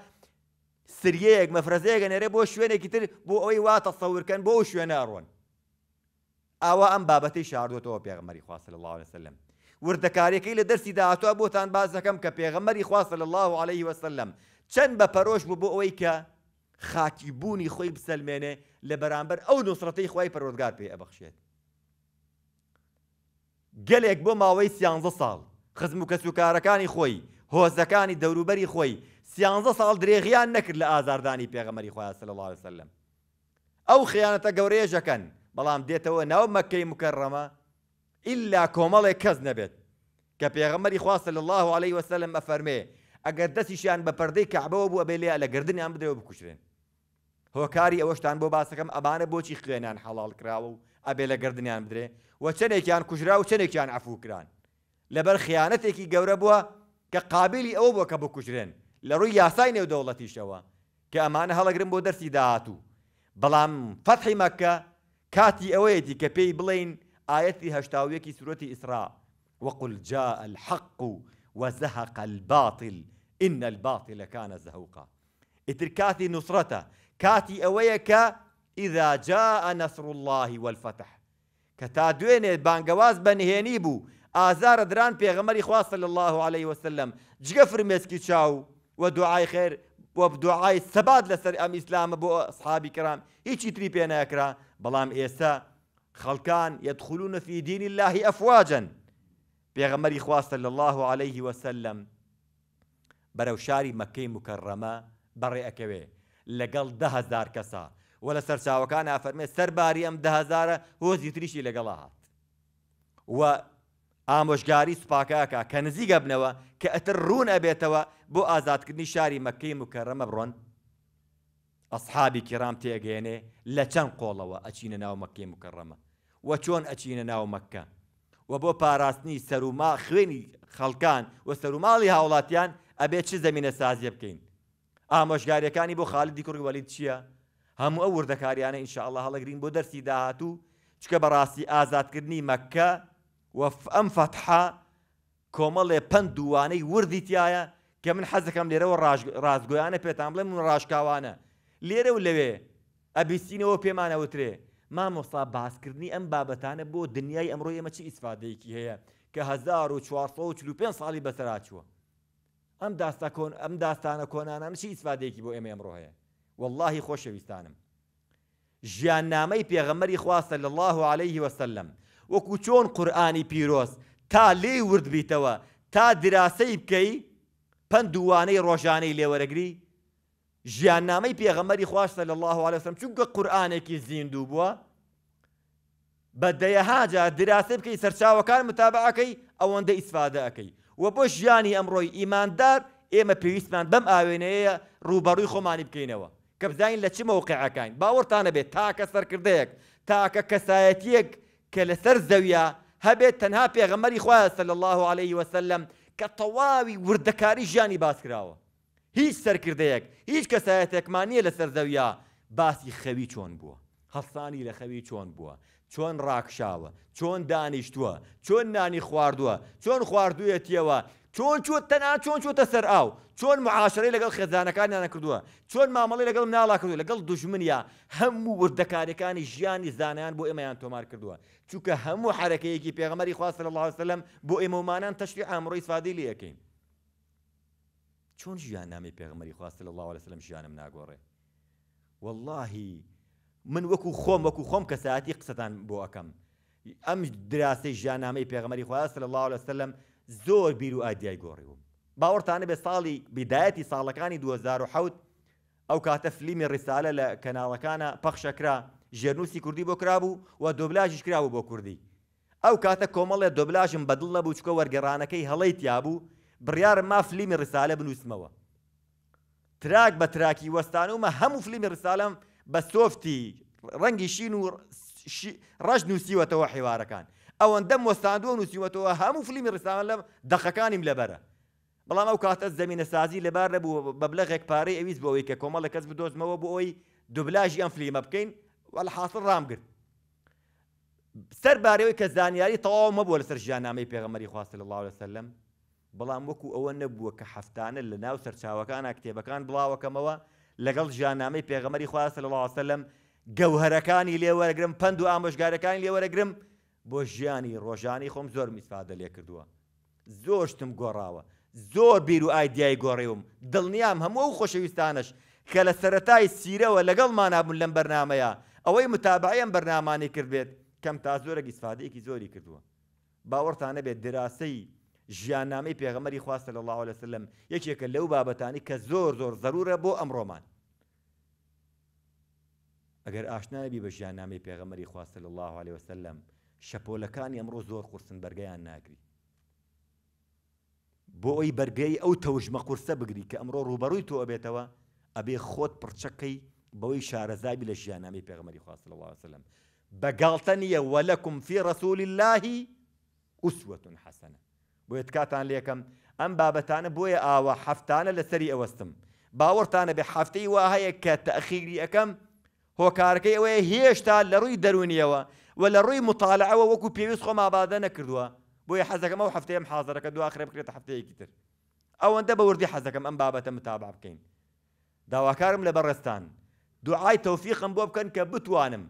سریەیەک مەفرەزەیەگە نێرێ بۆ شوێنێکی تر بۆ ئەوەی وا تەسەورکەن بۆ شوێنە ئەڕۆن ئاوا ئەم بابەتی شاردوێتەوە پێغمەری خواستە لە الله عليه وسلم وردەکارەکەی لە دەرسی داهاتوە بۆتان باز دەکەم کە پێغەمەری خواستە لە الله عليه وسلم چەند بە پەرۆش بوو بۆ ئەوەی کە خاکی بوونی خۆی بسەلمێنێ لە بەرامبەر ئەو نووسڕەتەی خی پەرۆزگار پێ ئەبەخشێت گەلێک بۆ ماوەی سیانزە ساڵ خزم و کەسوکارەکانی خۆی هۆزەکانی دەوروبەری خۆی سیانزە ساڵ درێغیان نەکرد لە ئازاردانی پێغەمەری خۆیان سل الله وسلم ئەو خیانەتە گەورێژەکەن بەڵام دێتەوە ناو مەکەی مکەڕەمە ئللا کۆمەڵێک کەس نەبێت کە پێغەمەری خواستە لە الله عليه وسلم ئەفەرمێ ئەگەر دەستیشیان بە پەردەی کەعبەوە بوو ئەبێ لێ لە گردنیان بدرەوە بکوشرێن هۆکاری ئەوەشتان بۆ باسەکەم ئەمانە بۆچی خوێنان حەڵال کراوە و ئەبێ لە گردنیان بدرێ و چنێکیان کوژرا و چنێکیان ئەفووکران لەبەر خیانەتێکی گەورە بووە کە قابلی ئەوە بۆ کە بکوژرێن لە ڕووی یاسای نێودەوڵەتیشەوە کە ئەمانە هەڵەگرن بۆ دەرسی داهاتوو بەڵام فەتحی مەکە کاتی ئەوەیەتی کە پێی بڵین ئاەتی هەشتاویەکی سورەتی ئیسرا وەقل جاء الحق وزهق الباطل إن الباطل كان زهوقا اتركاتي کاتی كاتي کاتی إذا جاء نصر الله والفتح كتا تا بانقواز بنهينيبو آزار دران بيغمري خواه صلى الله عليه وسلم جغفر ميسكي شاو ودعاي خير وبدعاي سباد لسر أم إسلام بو أصحابي كرام ئەصحابی کرام بينا يكرا بلام إيسا خلقان يدخلون في دين الله أفواجا بيغمري خواه صلى الله عليه وسلم بەرەو شاری مەکەی مکەڕەمە بەڕێەکەوێ لەگەڵ دههزار کەسە وە لە سەرچاوەکان ئافەرمێ سەرباری ئەم دههزارە هۆزی تریشی لەگەڵ هات و ئامۆژگاری سوپاکاکە کە نزیگە بنەوە کە ئەتر ڕوون ئەبێتەوە بۆ ئازادکردنی شاری مەکەی مکەڕەمە بڕۆن ئەسحابی کرام تێگەێنێ لە چەند قۆڵەوە ئەچینە ناو مەکەی مکەڕەمە و چۆن ئەچینە ناو مەکە و بۆ پاراستنی سەروما خوێنی خەڵکان و سەرماڵی هاوڵاتیان ئەبێت چ زمینە سازیە بکەین ئامۆژگاریەکانی بۆ خاڵدی کوڕوەلیت چییە؟ هەموو ئەو وردەکاریانە ئینشاءله هەڵەگرین بۆ دەرسی داهاتوو چکە بەڕاستی ئازادکردنی مەکە وە ئەم فەتحا کۆمەڵێ پند دووانەی وردی تایە کە من حەزەکەم لێرەوە ڕازگویانە پێتان بڵێ من ڕاشکاوانە لێرە و لەوێ ئەبیستینەوە پێمانەوترێ مامۆستا باسکردنی ئەم بابەتانە بۆ دنیای ئەمڕۆ ئێمە چی ئیسفادەیەکی هەیە کە 1445 ساڵی بەسەراچوە ئەم داستا کۆن ئەم داستانە کۆنانە چی ئیسفادێکی بۆ ئێمە ئەمڕۆ هەیە واللهی خۆشەویستانم ژیان نامەی پێغەمەری خواستە لە الله عليه وسلم وەکو چۆن قورآانی پیرۆز تا لێ ورد بیتەوە تا دراسەی بکەی پندوانەی ڕۆژانەی لێوەرەگری ژیان نامەی پێغەمەری خواستە لە الله عليه وسلم چونکە قورآانێکی زیندوو بووە بەدەیەهاجا دراسە بکەی سەرچاوەکان متابعەکەی ئەوەندە ئیسفادە ئەەکەی و بۆ ژیانی ئەمڕۆی ئیماندار ئێمە پێویستمان بەم ئاوێنەیە ڕوبەڕووی خۆمانی بکەینەوە کە بزانین لە چ مەوقعەکەین باوەڕتانە بێت تاکە سەرکردەیەک تاکە کەسایەتیەک کە لەسەر زەویە هەبێت تەنها پێغەمەری خوایە سەل الله عليه وسلم کە تەواوی وردەکاری ژیانی باس کراوە هیچ سەرکردەیەک هیچ کەسایەتێکمانیە لەسەر زەویە باسی خەوی چۆن بووە هەڵسانی لە خەوی چۆن بووە چۆن ڕاکشاوە چۆن دانیشتووە چۆن نانی خواردووە چۆن خواردوویەتیەوە چۆن چۆ تەنا چۆن چۆتە سەر ئاو چۆن معاشرەی لەگەڵ خێزانەکان نانەکردووە چۆن مامەڵی لەگەڵ ناڵاکردو لەگەڵ دژمنیا هەموو وردەکارەکانی ژیانی زانیان بۆ ئێمەیان تۆمار کردووە چووکە هەموو حرەکەیەکی پێغەمەری خواست لە اللهسلم بۆ ئێمەمانان تەشتی ئامڕۆی سوادی لەکەین چۆن ژیان نامی پێغمەری خواست لە الله لەسلم ژیانم ناگۆڕێ واللهی من وەکو خۆم وەکو خۆم کە ساعتی قسەتان بۆ ئەەکەم ئەم دراسی ژیانامەی پێغمەری خواست لە الله لە سلم زۆر بیر و ئادیای گۆڕیوم باوەڕتانە بێ ساڵی بدایەتی ساڵەکانی 2010 ئەو کاتە فلیمی ڕیسالە لە کەناڵەکانە پەخشەکرا ژێرنووسی کوردی بۆ کرابوو و دۆبلاژش کرابوو بۆ کوردی ئەو کاتە کۆمەڵێ دۆبلاژم بەدڵ نەبوو چکە وەرگێڕانەکەی هەڵی تیابوو بڕیارم ما فلیمی ڕیسالە بنووسمەوە تراک بە تراکی وەستان ومە هەموو فلیمی ڕسالم بە سۆفتی ڕەنگی شین و ڕژ نووسیوەتەوە حیوارەکان ئەوەندە مۆستاندوە نووسیوەتەوە هەموو فلیمی ڕساوان لە دەخەکانیم لەبەرە بەڵام ئەو کاتە زمینە سازی لەبار لەبوو بەبلەغێک پارەی ئەویست بۆەوەی کە کۆمەڵە کەس بدۆزمەوە بۆ ئەوی دوبلاژی ئەم فلیمە بکەین وەل حاصل ڕامگرت سەربارەوەی کە زانیاری تەواو مەبووە لەسەر ژیانامەی پێغەمەری خواستە لە الله وسلم بەڵام وەکو ئەوە نەبووە کە حفتانە لە ناو سەرچاوەکان کتێبەکان بڵاوەکەمەوە لەگەڵ ژیانامەی پێغەمەری خواستە لە ڵاستەلم گەوهرەکانی لێوەرەگرم پند و ئامۆژگارەکانی لێوەرەگرم بۆ ژیانی ڕۆژانی خۆم زۆر میسفادە لێ کردووە زۆشتم گۆڕاوە زۆر بیر و ئایدیای گۆڕێوم دڵنیام هەموو ئەو خۆشەویستانش کە لە سەتای سیرەوە لەگەڵمانابوون لەم بەرنمەیە ئەوەی متابعەم بەرنامانی کرد بێت کەم تا زۆرە گیسفادەیەکی زۆری کردووە باوەڕتانە بێت دراسەی ژیانامەی پێغەمەری خواستە لە الله لەسلم یەکێکە لەو بابەتانی کە زۆر زۆر ضرورە بۆ ئەمڕۆمان ئەگەر ئاشنابی بە ژیانامەی پێغەمەری خواستە لە الله عليه وسلم شەپۆلەکانی ئەمڕۆ زۆر قورسن بەرگیان ناگری بۆ ئەوی بەرگەی ئەو تەوژمە قورسە بگری کە ئەمڕۆ ڕوبەڕووی تۆ ئەبێتەوە ئەبێ خۆت پرچەکەی بەوەی شارەزابی لە ژیانامی پێغمەری خواست الله وسلم بەگاڵتە نیە وەلەکم فی ڕسولی اللهی ئوسوەتون حەسەنە بۆیت کاتان لێکم ئەم بابەتانە بۆیە ئاوە هەفتانە لەسەری ئەوەستم باوەڕتانە بێ هەفتەی وا هەیە کە تەخیری ئەەکەم هۆکارەکەی ئەوەیە هێشتا لە ڕووی دەرونیەوە و لە ڕووی مطالعەوە وەکو پێویست خۆم ئابادە نەکردووە بۆیە حەزەکەم ئەو هەفتەیەم حاضرەکە دواخرێ بکرێتە هەفتەیەکی تر ئەوەندە بە وردی حەزەکەم ئەم بابەتە متابع بکەین داواکارم لە بەڕستان دوعای تەوفیقم بۆ بکەن کە بتوانم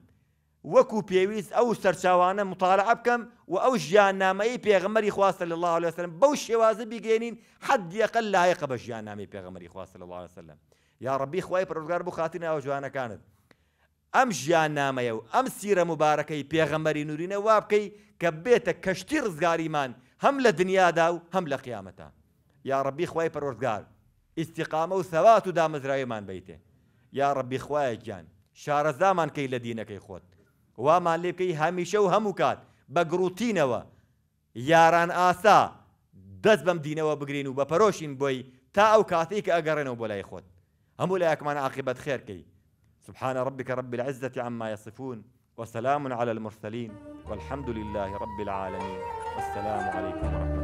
وەکو پێویست ئەو سەرچاوانە مطالعە بکەم و ئەو ژیاننامەی پێغمەری خواستە لە الله لەسلم بەو شێوازە بگەێنین حد دیەقل لایەقە بە ژیاننامی پێغمەری خواستە لە الله لەسلم یا ڕبی خخوای پرۆگار بۆ خاتی ناوە جوانەکانت ئەم ژیاننامەیە و ئەم سیرە مبارەکەی پێغەمەری نورینە وا بکەی کە بێتە کەشتی ڕزگاریمان هەم لە دنیادا و هەم لە قیامەتە یا ڕبی خخوای پرۆزگار ئیسیقامە و سەوات و دامەزرایمان بیتێ یا ڕبی خوایەکیان شارەزامان کەی لە دینەکەی خۆت وامان لێبکەی همیشه و هەموو کات بە و یاران آسا دست بم بەم و بگرین و بەپەرۆشین بۆی تا ئەو کاتێک کە ئەگەڕێنەوە بۆ لای خۆت هەموو لە یەکمان خیر خێرکەی سبحان ربک رب العزت عما یصفون و سلام على المرسلين والحمد لله رب العالمين والسلام عليكم ورحمة الله